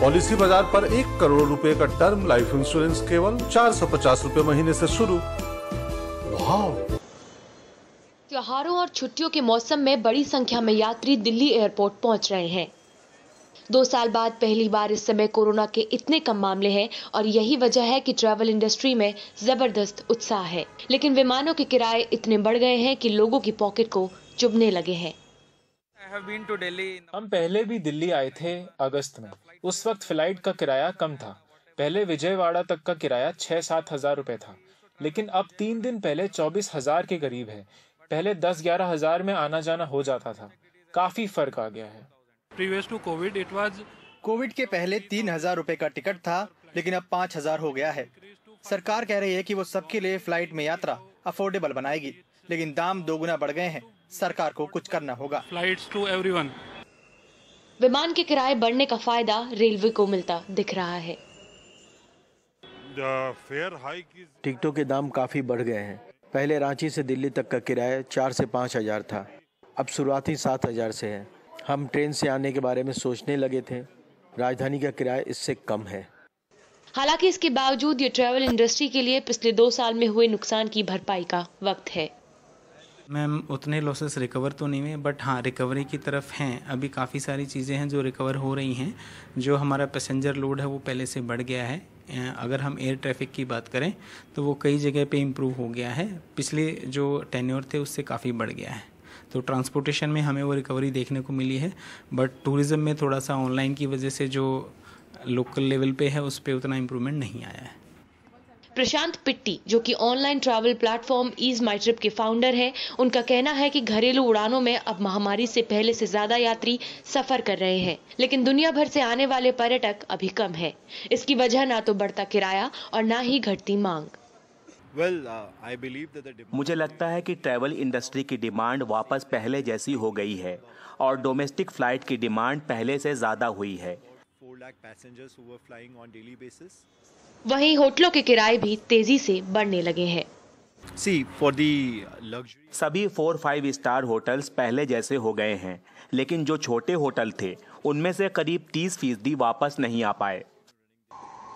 policy बाजार पर एक करोड़ रुपए का टर्म लाइफ इंश्योरेंस केवल चार सौ पचास रूपए महीने से शुरू त्योहारों और छुट्टियों के मौसम में बड़ी संख्या में यात्री दिल्ली एयरपोर्ट पहुंच रहे हैं दो साल बाद पहली बार इस समय कोरोना के इतने कम मामले हैं और यही वजह है कि ट्रैवल इंडस्ट्री में जबरदस्त उत्साह है लेकिन विमानों के किराए इतने बढ़ गए हैं कि लोगों की पॉकेट को चुभने लगे हैं हम पहले भी दिल्ली आए थे अगस्त में उस वक्त फ्लाइट का किराया कम था पहले विजयवाड़ा तक का किराया छह सात हजार रूपए था लेकिन अब तीन दिन पहले चौबीस हजार के करीब है पहले दस ग्यारह हजार में आना जाना हो जाता था काफी फर्क आ गया है previous to covid it was covid के पहले तीन हजार रूपए का टिकट था लेकिन अब पाँच हजार हो गया है सरकार कह रही है कि वो सबके लिए फ्लाइट में यात्रा अफोर्डेबल बनाएगी लेकिन दाम दोगुना बढ़ गए हैं सरकार को कुछ करना होगा फ्लाइट टू एवरी विमान के किराए बढ़ने का फायदा रेलवे को मिलता दिख रहा है टिकटों के दाम काफी बढ़ गए हैं पहले रांची से दिल्ली तक का किराया चार से पाँच हजार था अब शुरुआती सात हजार से है हम ट्रेन से आने के बारे में सोचने लगे थे राजधानी का किराया इससे कम है हालांकि इसके बावजूद ये ट्रेवल इंडस्ट्री के लिए पिछले दो साल में हुए नुकसान की भरपाई का वक्त है मैम उतने लॉसेस रिकवर तो नहीं हुए बट हाँ रिकवरी की तरफ हैं अभी काफ़ी सारी चीज़ें हैं जो रिकवर हो रही हैं जो हमारा पैसेंजर लोड है वो पहले से बढ़ गया है अगर हम एयर ट्रैफिक की बात करें तो वो कई जगह पे इम्प्रूव हो गया है पिछले जो टेन्योर थे उससे काफ़ी बढ़ गया है तो ट्रांसपोर्टेशन में हमें वो रिकवरी देखने को मिली है बट टूरिज़्म में थोड़ा सा ऑनलाइन की वजह से जो लोकल लेवल पे है उस पर उतना इम्प्रूवमेंट नहीं आया है प्रशांत पिट्टी जो कि online travel platform Ease My Trip के फाउंडर हैं उनका कहना है कि घरेलू उड़ानों में अब महामारी से पहले से ज्यादा यात्री सफर कर रहे हैं लेकिन दुनिया भर से आने वाले पर्यटक अभी कम है इसकी वजह ना तो बढ़ता किराया और ना ही घटती मांग Well, uh, मुझे लगता है कि ट्रैवल इंडस्ट्री की डिमांड वापस पहले जैसी हो गई है और डोमेस्टिक फ्लाइट की डिमांड पहले से ज़्यादा हुई है वहीं होटलों के किराए भी तेजी से बढ़ने लगे हैं सी फॉर दी लग्जरी सभी फोर फाइव स्टार होटल्स पहले जैसे हो गए हैं लेकिन जो छोटे होटल थे उनमें से करीब तीस फीसदी वापस नहीं आ पाए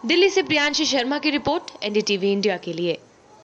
दिल्ली से प्रियांशी शर्मा की रिपोर्ट एनडीटीवी इंडिया के लिए